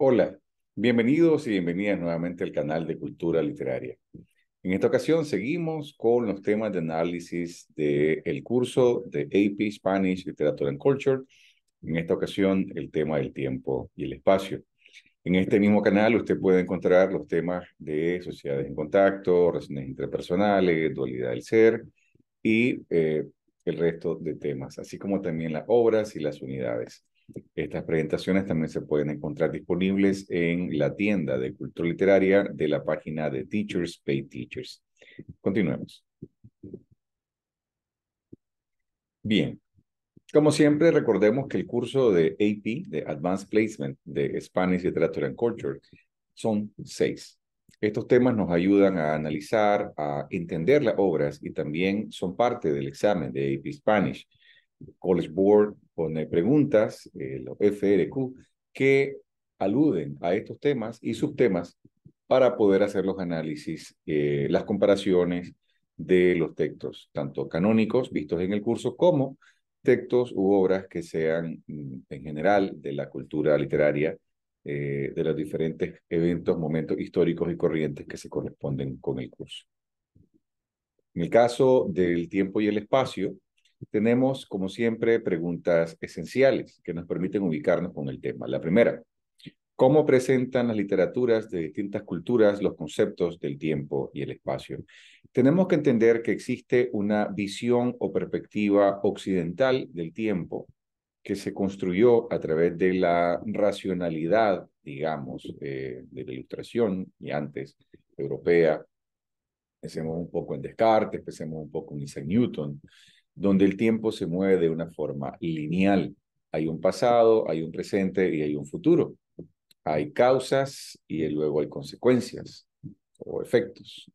Hola, bienvenidos y bienvenidas nuevamente al canal de Cultura Literaria. En esta ocasión seguimos con los temas de análisis del el curso de AP Spanish Literature and Culture. En esta ocasión el tema del tiempo y el espacio. En este mismo canal usted puede encontrar los temas de sociedades en contacto, relaciones interpersonales, dualidad del ser y eh, el resto de temas, así como también las obras y las unidades. Estas presentaciones también se pueden encontrar disponibles en la tienda de cultura literaria de la página de Teachers Pay Teachers. Continuemos. Bien, como siempre, recordemos que el curso de AP, de Advanced Placement, de Spanish Literature and Culture, son seis. Estos temas nos ayudan a analizar, a entender las obras y también son parte del examen de AP Spanish. College Board Pone preguntas, eh, los FRQ, que aluden a estos temas y subtemas para poder hacer los análisis, eh, las comparaciones de los textos, tanto canónicos vistos en el curso como textos u obras que sean mm, en general de la cultura literaria, eh, de los diferentes eventos, momentos históricos y corrientes que se corresponden con el curso. En el caso del tiempo y el espacio, tenemos, como siempre, preguntas esenciales que nos permiten ubicarnos con el tema. La primera, ¿cómo presentan las literaturas de distintas culturas los conceptos del tiempo y el espacio? Tenemos que entender que existe una visión o perspectiva occidental del tiempo que se construyó a través de la racionalidad, digamos, eh, de la ilustración y antes europea. Pensemos un poco en Descartes, pensemos un poco en Isaac Newton, donde el tiempo se mueve de una forma lineal. Hay un pasado, hay un presente y hay un futuro. Hay causas y luego hay consecuencias o efectos.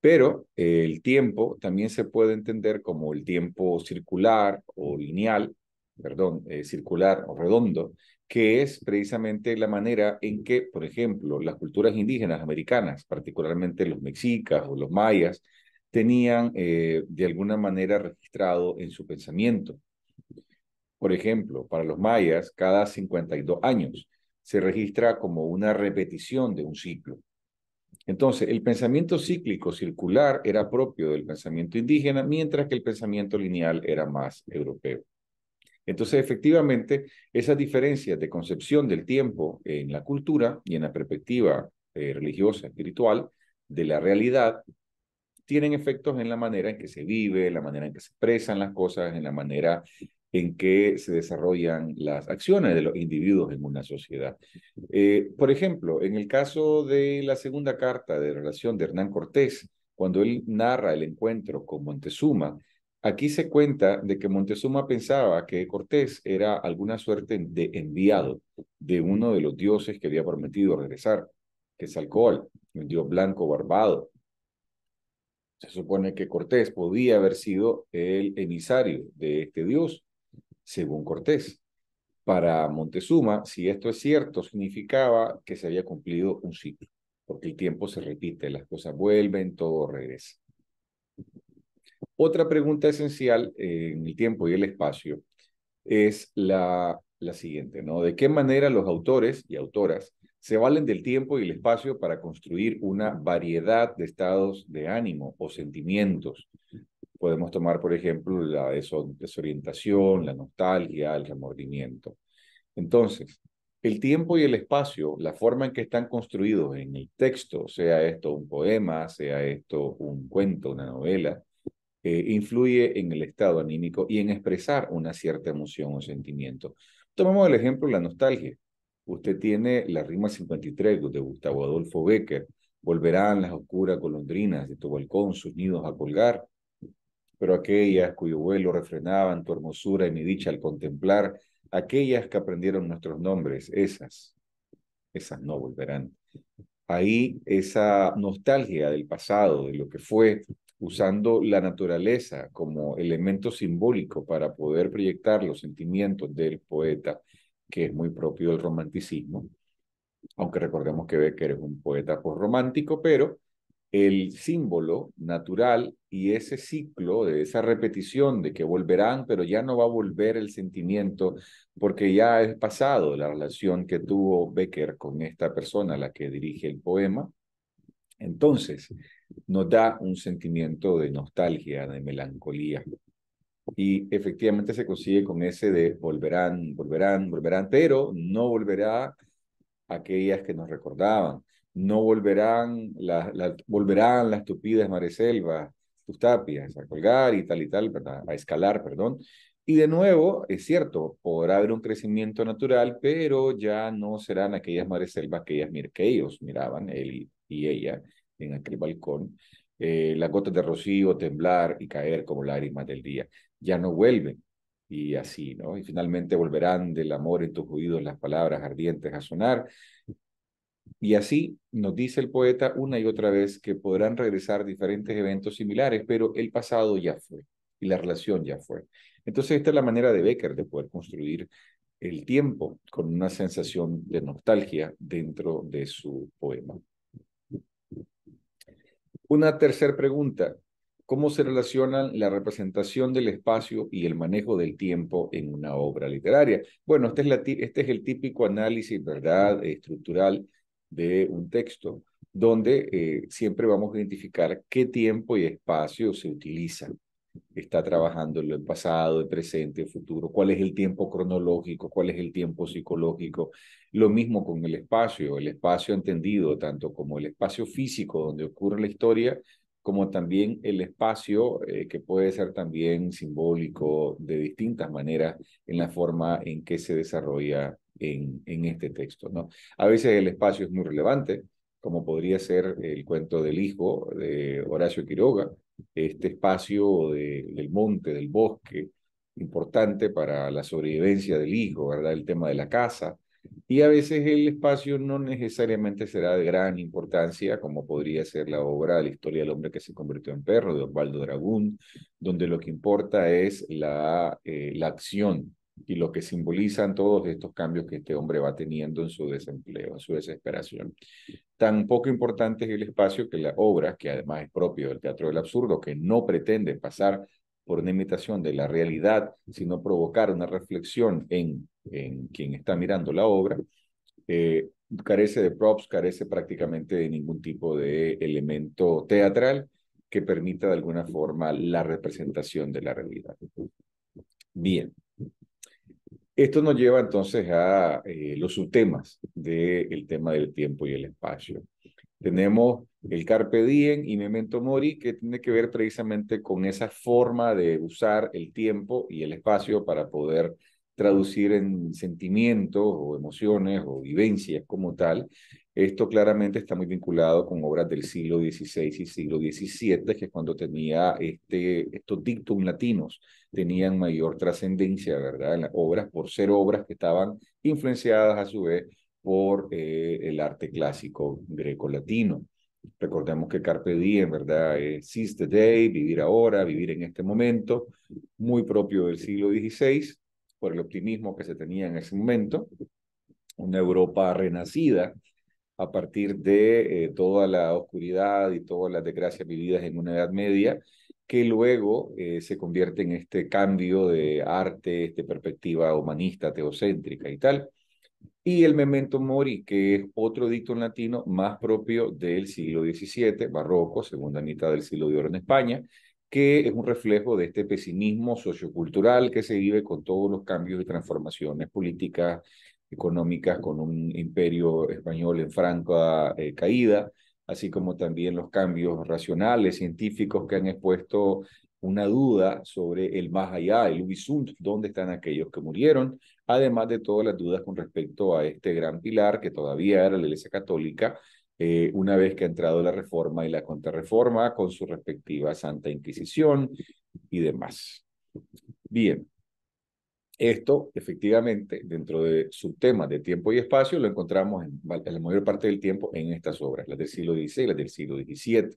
Pero eh, el tiempo también se puede entender como el tiempo circular o lineal, perdón, eh, circular o redondo, que es precisamente la manera en que, por ejemplo, las culturas indígenas americanas, particularmente los mexicas o los mayas, tenían eh, de alguna manera registrado en su pensamiento. Por ejemplo, para los mayas, cada 52 años se registra como una repetición de un ciclo. Entonces, el pensamiento cíclico circular era propio del pensamiento indígena, mientras que el pensamiento lineal era más europeo. Entonces, efectivamente, esas diferencias de concepción del tiempo en la cultura y en la perspectiva eh, religiosa, espiritual, de la realidad, tienen efectos en la manera en que se vive, en la manera en que se expresan las cosas, en la manera en que se desarrollan las acciones de los individuos en una sociedad. Eh, por ejemplo, en el caso de la segunda carta de relación de Hernán Cortés, cuando él narra el encuentro con Montezuma, aquí se cuenta de que Montezuma pensaba que Cortés era alguna suerte de enviado de uno de los dioses que había prometido regresar, que es Alcohol, un dios blanco barbado, se supone que Cortés podía haber sido el emisario de este dios, según Cortés. Para Montezuma, si esto es cierto, significaba que se había cumplido un ciclo, porque el tiempo se repite, las cosas vuelven, todo regresa. Otra pregunta esencial eh, en el tiempo y el espacio es la, la siguiente, ¿no? ¿De qué manera los autores y autoras se valen del tiempo y el espacio para construir una variedad de estados de ánimo o sentimientos. Podemos tomar, por ejemplo, la desorientación, la nostalgia, el remordimiento. Entonces, el tiempo y el espacio, la forma en que están construidos en el texto, sea esto un poema, sea esto un cuento, una novela, eh, influye en el estado anímico y en expresar una cierta emoción o sentimiento. Tomamos el ejemplo de la nostalgia. Usted tiene la rima 53 de Gustavo Adolfo Becker. Volverán las oscuras golondrinas de tu balcón sus nidos a colgar, pero aquellas cuyo vuelo refrenaban tu hermosura y mi dicha al contemplar, aquellas que aprendieron nuestros nombres, esas, esas no volverán. Ahí esa nostalgia del pasado, de lo que fue, usando la naturaleza como elemento simbólico para poder proyectar los sentimientos del poeta que es muy propio del romanticismo, aunque recordemos que Becker es un poeta romántico, pero el símbolo natural y ese ciclo de esa repetición de que volverán, pero ya no va a volver el sentimiento porque ya es pasado la relación que tuvo Becker con esta persona, la que dirige el poema. Entonces, nos da un sentimiento de nostalgia, de melancolía, y efectivamente se consigue con ese de volverán, volverán, volverán, pero no volverá aquellas que nos recordaban. No volverán, las la, volverán las tupidas mareselvas, tus tapias, a colgar y tal y tal, a escalar, perdón. Y de nuevo, es cierto, podrá haber un crecimiento natural, pero ya no serán aquellas mareselvas que, que ellos miraban, él y, ella, en aquel balcón, eh, las gotas de rocío temblar y caer como lágrimas del día ya no vuelven. Y así, ¿no? Y finalmente volverán del amor en tus oídos las palabras ardientes a sonar. Y así nos dice el poeta una y otra vez que podrán regresar diferentes eventos similares, pero el pasado ya fue y la relación ya fue. Entonces esta es la manera de Becker de poder construir el tiempo con una sensación de nostalgia dentro de su poema. Una tercera pregunta, cómo se relacionan la representación del espacio y el manejo del tiempo en una obra literaria. Bueno, este es, este es el típico análisis, ¿verdad?, estructural de un texto, donde eh, siempre vamos a identificar qué tiempo y espacio se utilizan. Está trabajando en el pasado, el presente, el futuro, cuál es el tiempo cronológico, cuál es el tiempo psicológico. Lo mismo con el espacio, el espacio entendido tanto como el espacio físico donde ocurre la historia, como también el espacio eh, que puede ser también simbólico de distintas maneras en la forma en que se desarrolla en, este texto. ¿no? A veces el espacio es muy relevante, como podría ser el cuento del hijo de Horacio Quiroga, este espacio del monte, del bosque, importante para la sobrevivencia del hijo, ¿verdad? El tema de la casa, y a veces el espacio no necesariamente será de gran importancia, como podría ser la obra la historia del hombre que se convirtió en perro de Osvaldo Dragún, donde lo que importa es la, eh, la acción y lo que simbolizan todos estos cambios que este hombre va teniendo en su desempleo, en su desesperación. Tan poco importante es el espacio que la obra, que además es propio del Teatro del Absurdo, que no pretende pasar por una imitación de la realidad, sino provocar una reflexión en, quien está mirando la obra, eh, carece de props, carece prácticamente de ningún tipo de elemento teatral que permita de alguna forma la representación de la realidad. Bien. Esto nos lleva entonces a eh, los subtemas del tema del tiempo y el espacio. Tenemos el Carpe Diem y Memento Mori, que tiene que ver precisamente con esa forma de usar el tiempo y el espacio para poder traducir en sentimientos o emociones o vivencias como tal. Esto claramente está muy vinculado con obras del siglo XVI y siglo XVII, que es cuando tenía este, estos dictum latinos, tenían mayor trascendencia, ¿verdad? En las obras, por ser obras que estaban influenciadas a su vez por eh, el arte clásico greco-latino. Recordemos que Carpe Diem, ¿verdad? Es seize the day, vivir ahora, vivir en este momento, muy propio del siglo XVI, por el optimismo que se tenía en ese momento. Una Europa renacida a partir de eh, toda la oscuridad y todas las desgracias vividas en una Edad Media, que luego eh, se convierte en este cambio de arte, de perspectiva humanista, teocéntrica y tal y el memento mori, que es otro dicto en latino más propio del siglo XVII, barroco, segunda mitad del siglo de oro en España, que es un reflejo de este pesimismo sociocultural que se vive con todos los cambios y transformaciones políticas, económicas, con un imperio español en franca eh, caída, así como también los cambios racionales, científicos que han expuesto una duda sobre el más allá, el Ubisunt, dónde están aquellos que murieron, además de todas las dudas con respecto a este gran pilar que todavía era la Iglesia Católica, eh, una vez que ha entrado la reforma y la contrarreforma con su respectiva Santa Inquisición y demás. Bien, esto efectivamente dentro de su tema de tiempo y espacio lo encontramos en, la mayor parte del tiempo en estas obras, las del siglo XVI y las del siglo XVII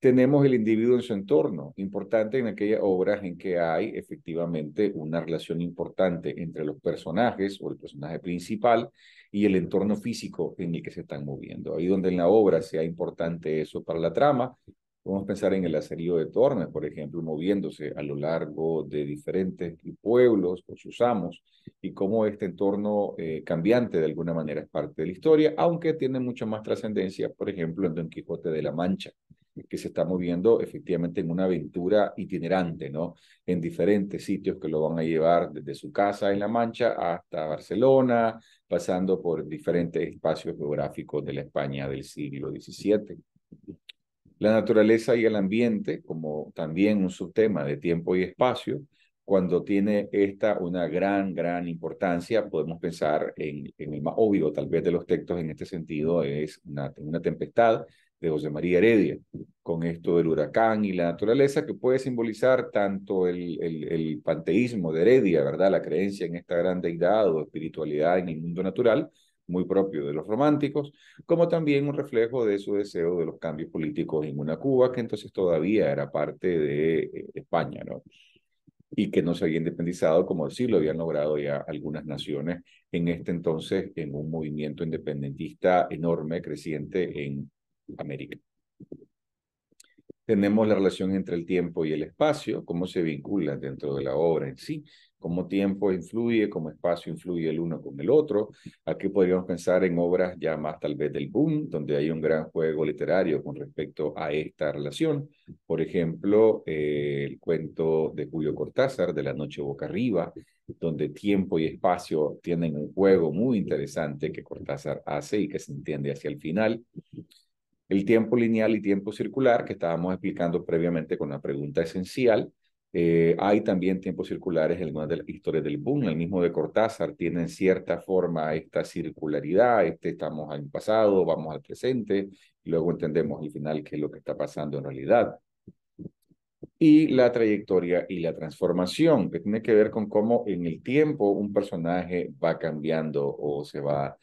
tenemos el individuo en su entorno, importante en aquellas obras en que hay efectivamente una relación importante entre los personajes o el personaje principal y el entorno físico en el que se están moviendo. Ahí donde en la obra sea importante eso para la trama, podemos pensar en el acerío de Tormes, por ejemplo, moviéndose a lo largo de diferentes pueblos o sus amos y cómo este entorno eh, cambiante de alguna manera es parte de la historia, aunque tiene mucha más trascendencia, por ejemplo, en Don Quijote de la Mancha eh, que se está moviendo efectivamente en una aventura itinerante, ¿no? En diferentes sitios que lo van a llevar desde su casa en La Mancha hasta Barcelona, pasando por diferentes espacios geográficos de la España del siglo XVII. La naturaleza y el ambiente, como también un subtema de tiempo y espacio, cuando tiene esta una gran, gran importancia, podemos pensar en, el más obvio tal vez de los textos en este sentido, es una tempestad, de José María Heredia, con esto del huracán y la naturaleza que puede simbolizar tanto el, el, panteísmo de Heredia, ¿verdad? La creencia en esta gran deidad o espiritualidad en el mundo natural, muy propio de los románticos, como también un reflejo de su deseo de los cambios políticos en una Cuba que entonces todavía era parte de eh, España, ¿no? Y que no se había independizado como sí lo habían logrado ya algunas naciones en este entonces en un movimiento independentista enorme, creciente en América. Tenemos la relación entre el tiempo y el espacio, cómo se vincula dentro de la obra en sí, cómo tiempo influye, cómo espacio influye el uno con el otro. Aquí podríamos pensar en obras ya más tal vez del boom, donde hay un gran juego literario con respecto a esta relación. Por ejemplo, eh, el cuento de Julio Cortázar, de La Noche Boca Arriba, donde tiempo y espacio tienen un juego muy interesante que Cortázar hace y que se entiende hacia el final el tiempo lineal y tiempo circular que estábamos explicando previamente con la pregunta esencial. Eh, hay también tiempos circulares en algunas de las historias del boom. El mismo de Cortázar tiene en cierta forma esta circularidad, este estamos al pasado, vamos al presente, y luego entendemos al final qué es lo que está pasando en realidad. Y la trayectoria y la transformación, que tiene que ver con cómo en el tiempo un personaje va cambiando o se va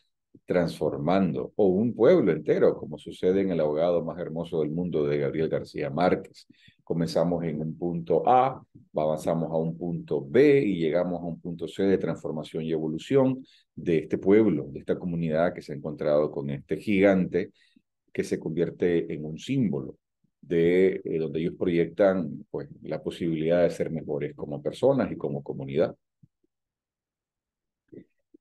transformando, o un pueblo entero, como sucede en El abogado más hermoso del mundo de Gabriel García Márquez. Comenzamos en un punto A, avanzamos a un punto B y llegamos a un punto C de transformación y evolución de este pueblo, de esta comunidad que se ha encontrado con este gigante que se convierte en un símbolo de eh, donde ellos proyectan pues, la posibilidad de ser mejores como personas y como comunidad.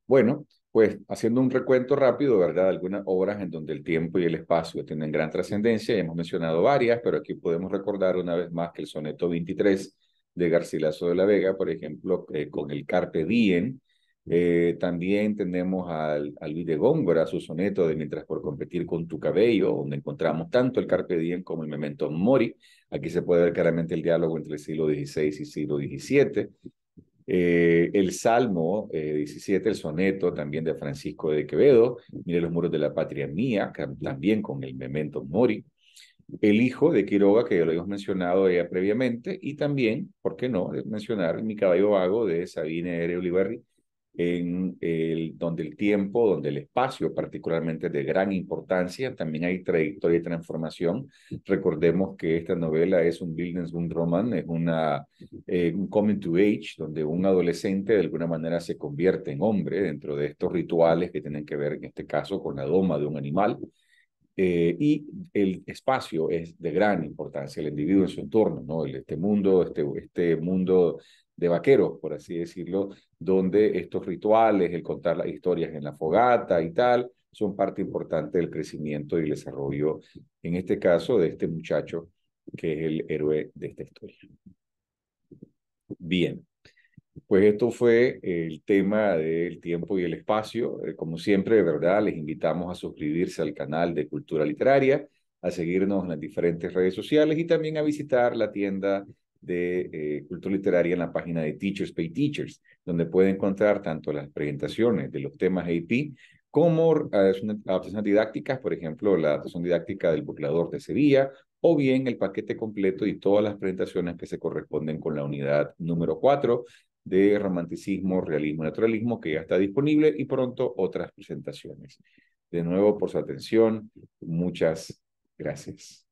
Bueno, pues haciendo un recuento rápido, ¿verdad? Algunas obras en donde el tiempo y el espacio tienen gran trascendencia, hemos mencionado varias, pero aquí podemos recordar una vez más que el soneto 23 de Garcilaso de la Vega, por ejemplo, eh, con el Carpe Diem, eh, también tenemos al, a Luis Góngora, su soneto de Mientras por competir con tu cabello, donde encontramos tanto el Carpe Diem como el Memento Mori. Aquí se puede ver claramente el diálogo entre el siglo XVI y siglo XVII. Eh, el Salmo 17, eh, el soneto también de Francisco de Quevedo, Mire los muros de la patria mía, también con el Memento Mori. El hijo de Quiroga, que ya lo hemos mencionado ya previamente, y también, ¿por qué no?, mencionar Mi caballo vago de Sabine Ere Oliveri en el, donde el tiempo, donde el espacio particularmente es de gran importancia, también hay trayectoria y transformación. Recordemos que esta novela es un Bildungsbund Roman, es una, eh, un coming to age, donde un adolescente de alguna manera se convierte en hombre dentro de estos rituales que tienen que ver en este caso con la doma de un animal. Eh, y el espacio es de gran importancia, el individuo en su entorno, ¿no? este mundo, este, este mundo de vaqueros, por así decirlo, donde estos rituales, el contar las historias en la fogata y tal, son parte importante del crecimiento y el desarrollo, en este caso, de este muchacho que es el héroe de esta historia. Bien, pues esto fue el tema del tiempo y el espacio. Eh, como siempre, de verdad, les invitamos a suscribirse al canal de Cultura Literaria, a seguirnos en las diferentes redes sociales y también a visitar la tienda de eh, cultura literaria en la página de Teachers Pay Teachers, donde puede encontrar tanto las presentaciones de los temas AP como eh, adaptaciones didácticas, por ejemplo, la adaptación didáctica del burlador de Sevilla, o bien el paquete completo y todas las presentaciones que se corresponden con la unidad número 4 de romanticismo, realismo, y naturalismo, que ya está disponible y pronto otras presentaciones. De nuevo, por su atención, muchas gracias.